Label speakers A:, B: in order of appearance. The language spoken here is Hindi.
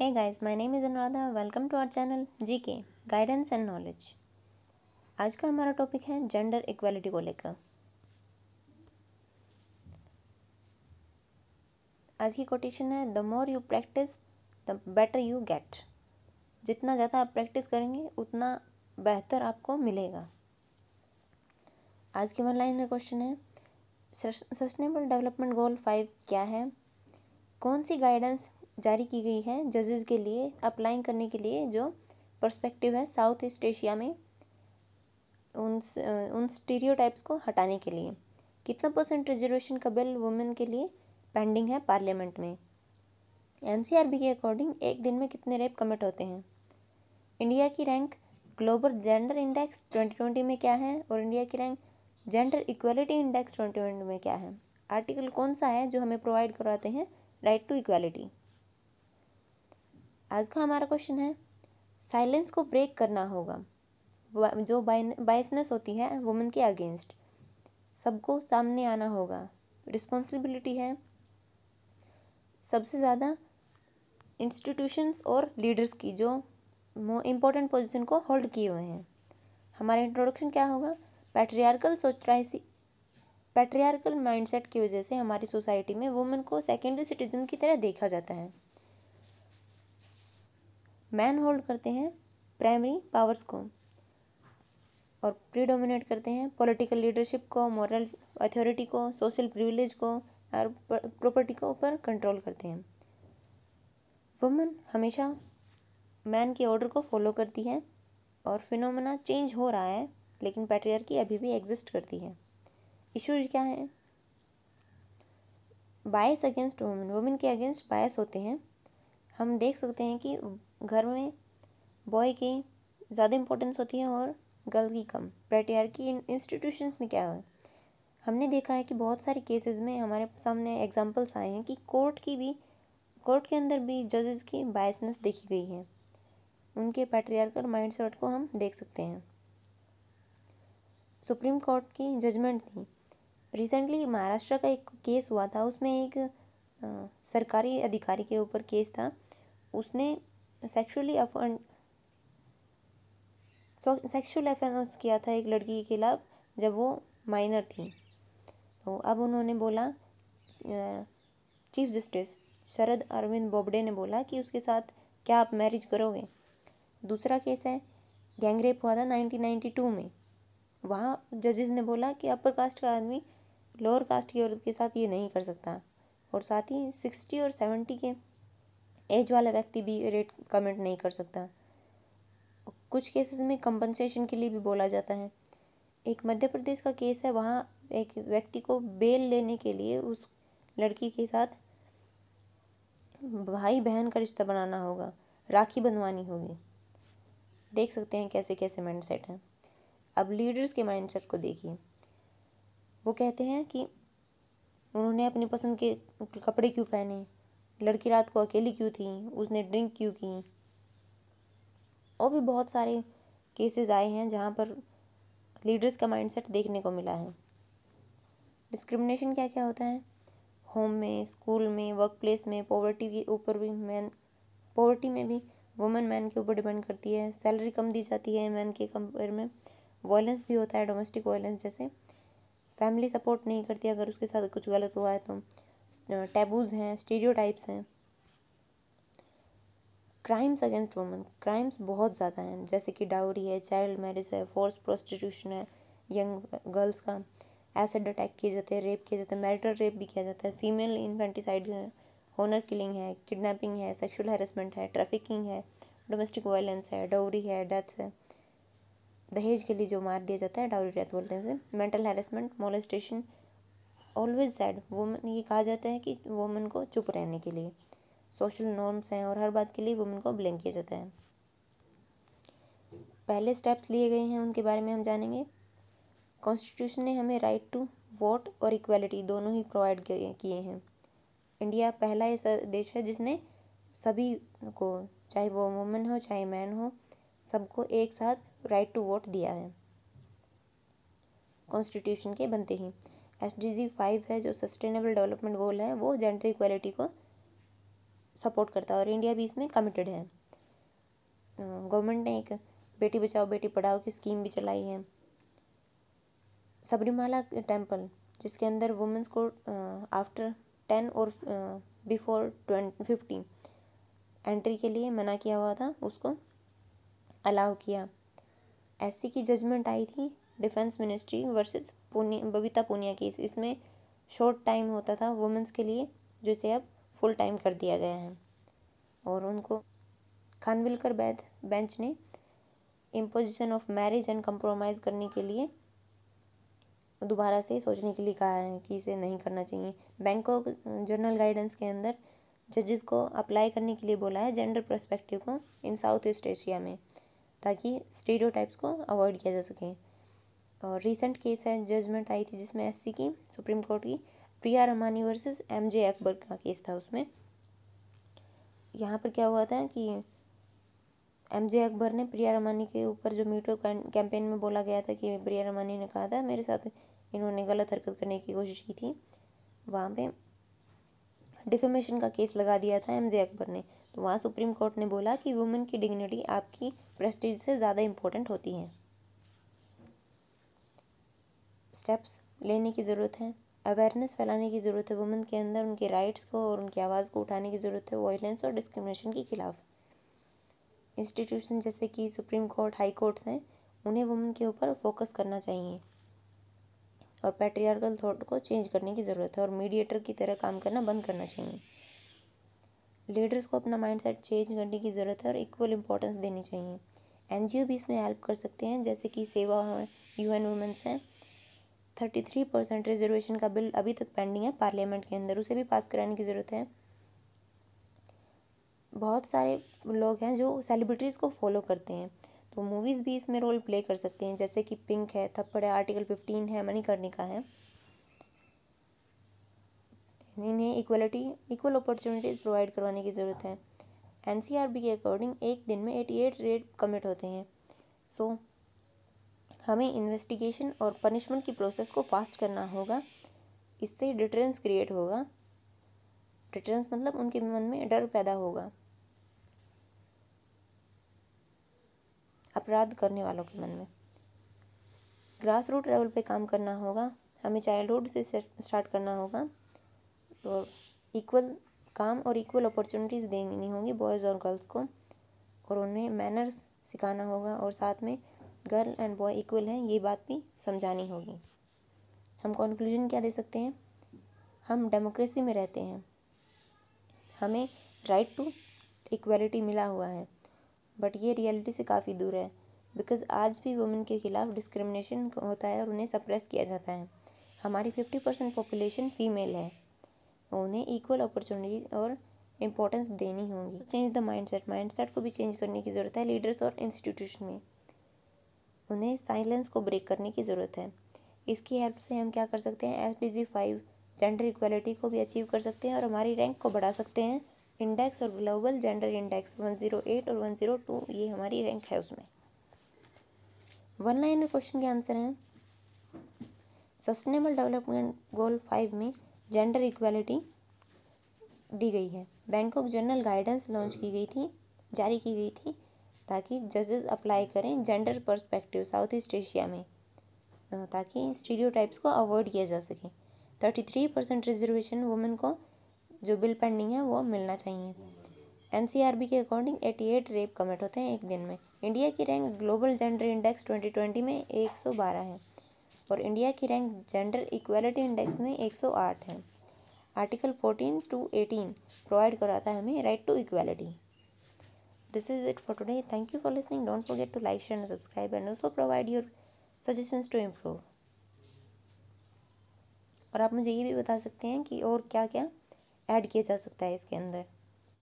A: Hey guys, my name is Anuradha welcome to our channel GK Guidance and Knowledge. आज का हमारा टॉपिक है जेंडर इक्वालिटी को लेकर आज की कोटेशन है the more you practise the better you get जितना ज़्यादा आप प्रैक्टिस करेंगे उतना बेहतर आपको मिलेगा आज की वन लाइन में क्वेश्चन है सस्टेनेबल डेवलपमेंट गोल फाइव क्या है कौन सी गाइडेंस जारी की गई है जजेस के लिए अप्लाइंग करने के लिए जो पर्सपेक्टिव है साउथ ईस्ट एशिया में उन उन स्टीरियो टाइप्स को हटाने के लिए कितना परसेंट रिजर्वेशन का बिल वुमेन के लिए पेंडिंग है पार्लियामेंट में एन के अकॉर्डिंग एक दिन में कितने रेप कमिट होते हैं इंडिया की रैंक ग्लोबल जेंडर इंडेक्स 2020 में क्या है और इंडिया की rank gender equality index twenty में क्या है आर्टिकल कौन सा है जो हमें प्रोवाइड करवाते हैं राइट टू इक्वालिटी आज का हमारा क्वेश्चन है साइलेंस को ब्रेक करना होगा जो बाइसनेस होती है वुमेन के अगेंस्ट सबको सामने आना होगा रिस्पॉन्सिबिलिटी है सबसे ज़्यादा इंस्टीट्यूशंस और लीडर्स की जो इम्पोर्टेंट पोजीशन को होल्ड किए हुए हैं हमारा इंट्रोडक्शन क्या होगा पैट्रियार्कल सोचराइसी पैट्रियार्कल माइंडसेट की वजह से हमारी सोसाइटी में वुमेन को सेकेंडरी सिटीजन की तरह देखा जाता है मैन होल्ड करते हैं प्राइमरी पावर्स को और प्रीडोमिनेट करते हैं पॉलिटिकल लीडरशिप को मॉरल अथॉरिटी को सोशल प्रिविलेज को और प्रॉपर्टी को ऊपर कंट्रोल करते हैं वुमेन हमेशा मैन के ऑर्डर को फॉलो करती है और फिनोमेना चेंज हो रहा है लेकिन पैट्रियार्की अभी भी एग्जिस्ट करती है इश्यूज क्या हैं बायस अगेंस्ट वुमेन वुमेन के अगेंस्ट बायस होते हैं हम देख सकते हैं कि घर में बॉय की ज़्यादा इम्पोर्टेंस होती है और गर्ल की कम पैट्रियार्की इन इंस्टीट्यूशंस में क्या है हमने देखा है कि बहुत सारे केसेस में हमारे सामने एग्जांपल्स आए हैं कि कोर्ट की भी कोर्ट के अंदर भी जजेस की बायसनेस देखी गई है उनके पैट्रियार्कल सेट को हम देख सकते हैं सुप्रीम कोर्ट की जजमेंट थी रिसेंटली महाराष्ट्र का एक केस हुआ था उसमें एक आ, सरकारी अधिकारी के ऊपर केस था उसने सेक्सुअली अफेंड सेक्सुअल अफेंस किया था एक लड़की के खिलाफ जब वो माइनर थी तो अब उन्होंने बोला चीफ जस्टिस शरद अरविंद बोबडे ने बोला कि उसके साथ क्या आप मैरिज करोगे दूसरा केस है गैंगरेप हुआ था 1992 में वहाँ जजेस ने बोला कि अपर कास्ट का आदमी लोअर कास्ट की औरत के साथ ये नहीं कर सकता और साथ ही सिक्सटी और सेवेंटी के एज वाला व्यक्ति भी रेट कमेंट नहीं कर सकता कुछ केसेस में कंपनसेशन के लिए भी बोला जाता है एक मध्य प्रदेश का केस है वहाँ एक व्यक्ति को बेल लेने के लिए उस लड़की के साथ भाई बहन का रिश्ता बनाना होगा राखी बंधवानी होगी देख सकते हैं कैसे कैसे माइंड सेट हैं अब लीडर्स के माइंड सेट को देखिए वो कहते हैं कि उन्होंने अपनी पसंद के कपड़े क्यों पहने लड़की रात को अकेली क्यों थी उसने ड्रिंक क्यों की और भी बहुत सारे केसेस आए हैं जहाँ पर लीडर्स का माइंडसेट देखने को मिला है डिस्क्रिमिनेशन क्या क्या होता है होम में स्कूल में वर्क प्लेस में पॉवर्टी के ऊपर भी मैन पॉवर्टी में भी वुमेन मैन के ऊपर डिपेंड करती है सैलरी कम दी जाती है मैन के कंपेयर में वायलेंस भी होता है डोमेस्टिक वायलेंस जैसे फैमिली सपोर्ट नहीं करती अगर उसके साथ कुछ गलत हुआ है तो टैबूज़ हैं स्टीरियोटाइप्स हैं क्राइम्स अगेंस्ट वुमेन क्राइम्स बहुत ज़्यादा हैं जैसे कि डाउरी है चाइल्ड मैरिज है फोर्स प्रोस्टिट्यूशन है यंग गर्ल्स का एसिड अटैक किए जाते हैं रेप किए जाते हैं मैरिटल रेप भी किया जाता है फीमेल इन्फेंटिसाइड है होनर किलिंग है किडनैपिंग है सेक्सुअल हेरसमेंट है ट्रैफिकिंग है डोमेस्टिक वायलेंस है डाउरी है डेथ है दहेज के लिए जो मार दिया जाता है डाउरी डेथ बोलते हैं उसे mental harassment molestation always sad women ये कहा जाता है कि वुमेन को चुप रहने के लिए सोशल नॉर्म्स हैं और हर बात के लिए वुमेन को ब्लेम किया जाता है पहले स्टेप्स लिए गए हैं उनके बारे में हम जानेंगे कॉन्स्टिट्यूशन ने हमें राइट टू वोट और इक्वलिटी दोनों ही प्रोवाइड किए हैं इंडिया पहला ऐसा देश है जिसने सभी को चाहे वो वुमेन हो चाहे मैन हो सबको एक साथ राइट टू वोट दिया है कॉन्स्टिट्यूशन के बनते ही एस डी जी फाइव है जो सस्टेनेबल डेवलपमेंट गोल है वो जेंडर इक्वलिटी को सपोर्ट करता है और इंडिया भी इसमें कमिटेड है गवर्नमेंट ने एक बेटी बचाओ बेटी पढ़ाओ की स्कीम भी चलाई है सबरीमाला टेम्पल जिसके अंदर वुमेंस को आफ्टर टेन और बिफोर ट्वेंटी फिफ्टी एंट्री के लिए मना किया हुआ था उसको अलाउ किया एस की जजमेंट आई थी डिफेंस मिनिस्ट्री वर्सेस पूनी बबीता पूनिया केस इसमें शॉर्ट टाइम होता था वुमेंस के लिए जिसे अब फुल टाइम कर दिया गया है और उनको खानविलकर बैद बेंच ने imposition of marriage and compromise करने के लिए दोबारा से सोचने के लिए कहा है कि इसे नहीं करना चाहिए बैंकॉक जर्नल गाइडेंस के अंदर जजेस को अप्लाई करने के लिए बोला है जेंडर प्रस्पेक्टिव को इन साउथ ईस्ट एशिया में ताकि टाइप्स को अवॉइड किया जा सके और रिसेंट केस है जजमेंट आई थी जिसमें एससी की सुप्रीम कोर्ट की Priya Ramani versus M J Akbar का केस था उसमें यहाँ पर क्या हुआ था कि एम जे अकबर ने प्रिया रमानी के ऊपर जो मीटो कैंपेन में बोला गया था कि प्रिया रमानी ने कहा था मेरे साथ इन्होंने गलत हरकत करने की कोशिश की थी वहाँ पे डिफेमेशन का केस लगा दिया था एम जे अकबर ने तो वहाँ सुप्रीम कोर्ट ने बोला कि वुमेन की डिग्निटी आपकी प्रेस्टीज से ज़्यादा इम्पोर्टेंट होती है स्टेप्स लेने की ज़रूरत है अवेयरनेस फैलाने की ज़रूरत है वुमेन के अंदर उनके राइट्स को और उनकी आवाज़ को उठाने की ज़रूरत है वायलेंस और डिस्क्रिमिनेशन के ख़िलाफ़ इंस्टीट्यूशन जैसे कि सुप्रीम कोर्ट हाई कोर्ट्स हैं उन्हें वुमेन के ऊपर फोकस करना चाहिए और पैट्रियार्कल थॉट को चेंज करने की ज़रूरत है और मीडिएटर की तरह काम करना बंद करना चाहिए लीडर्स को अपना माइंडसेट चेंज करने की ज़रूरत है और इक्वल इंपॉर्टेंस देनी चाहिए एनजीओ भी इसमें हेल्प कर सकते हैं जैसे कि सेवा है यूएन वुमेंस हैं थर्टी थ्री परसेंट रिजर्वेशन का बिल अभी तक पेंडिंग है पार्लियामेंट के अंदर उसे भी पास कराने की ज़रूरत है बहुत सारे लोग हैं जो सेलिब्रिटीज़ को फॉलो करते हैं तो मूवीज़ भी इसमें रोल प्ले कर सकते हैं जैसे कि पिंक है थप्पड़ है आर्टिकल फिफ्टीन है मनी का है इन्हें इक्वलिटी इक्वल अपॉर्चुनिटीज़ प्रोवाइड करवाने की ज़रूरत है एन के अकॉर्डिंग एक दिन में एटी एट रेट कमिट होते हैं सो so, हमें इन्वेस्टिगेशन और पनिशमेंट की प्रोसेस को फास्ट करना होगा इससे डिटरेंस क्रिएट होगा डिटरेंस मतलब उनके मन में डर पैदा होगा अपराध करने वालों के मन में ग्रास रूट लेवल पे काम करना होगा हमें चाइल्डहुड से स्टार्ट करना होगा और इक्वल काम और इक्वल अपॉर्चुनिटीज़ देनी होंगी बॉयज़ और गर्ल्स को और उन्हें मैनर्स सिखाना होगा और साथ में गर्ल एंड बॉय इक्वल हैं ये बात भी समझानी होगी हम कंक्लूजन क्या दे सकते हैं हम डेमोक्रेसी में रहते हैं हमें राइट टू इक्वलिटी मिला हुआ है बट ये रियलिटी से काफ़ी दूर है बिकॉज आज भी वुमेन के ख़िलाफ़ डिस्क्रिमिनेशन होता है और उन्हें सप्रेस किया जाता है हमारी फिफ्टी परसेंट पॉपुलेशन फीमेल है उन्हें इक्वल अपॉर्चुनिटी और इम्पोर्टेंस देनी होगी change the mindset mindset को भी चेंज करने की ज़रूरत है लीडर्स और इंस्टीट्यूशन में उन्हें साइलेंस को ब्रेक करने की ज़रूरत है इसकी हेल्प से हम क्या कर सकते हैं S D G five gender equality को भी अचीव कर सकते हैं और हमारी रैंक को बढ़ा सकते हैं इंडेक्स और global gender index one zero eight और वन ज़ीरो टू ये हमारी रैंक है उसमें वन लाइन में क्वेश्चन के आंसर हैं सस्टेनेबल डेवलपमेंट गोल फाइव में जेंडर इक्वलिटी दी गई है बैंकॉक जनरल गाइडेंस लॉन्च की गई थी जारी की गई थी ताकि जजेस अप्लाई करें gender perspective south east Asia में ताकि टाइप्स को अवॉइड किया जा सके thirty three percent reservation women को जो बिल पेंडिंग है वो मिलना चाहिए एन के according eighty eight rape commit होते हैं एक दिन में इंडिया की rank global gender index twenty twenty में एक सौ बारह है और इंडिया की रैंक जेंडर इक्वलिटी इंडेक्स में एक सौ आठ है article fourteen to eighteen provide कराता है हमें right to equality this is it for today thank you for listening don't forget to like share and subscribe and also provide your suggestions to improve और आप मुझे ये भी बता सकते हैं कि और क्या क्या ऐड किया जा सकता है इसके अंदर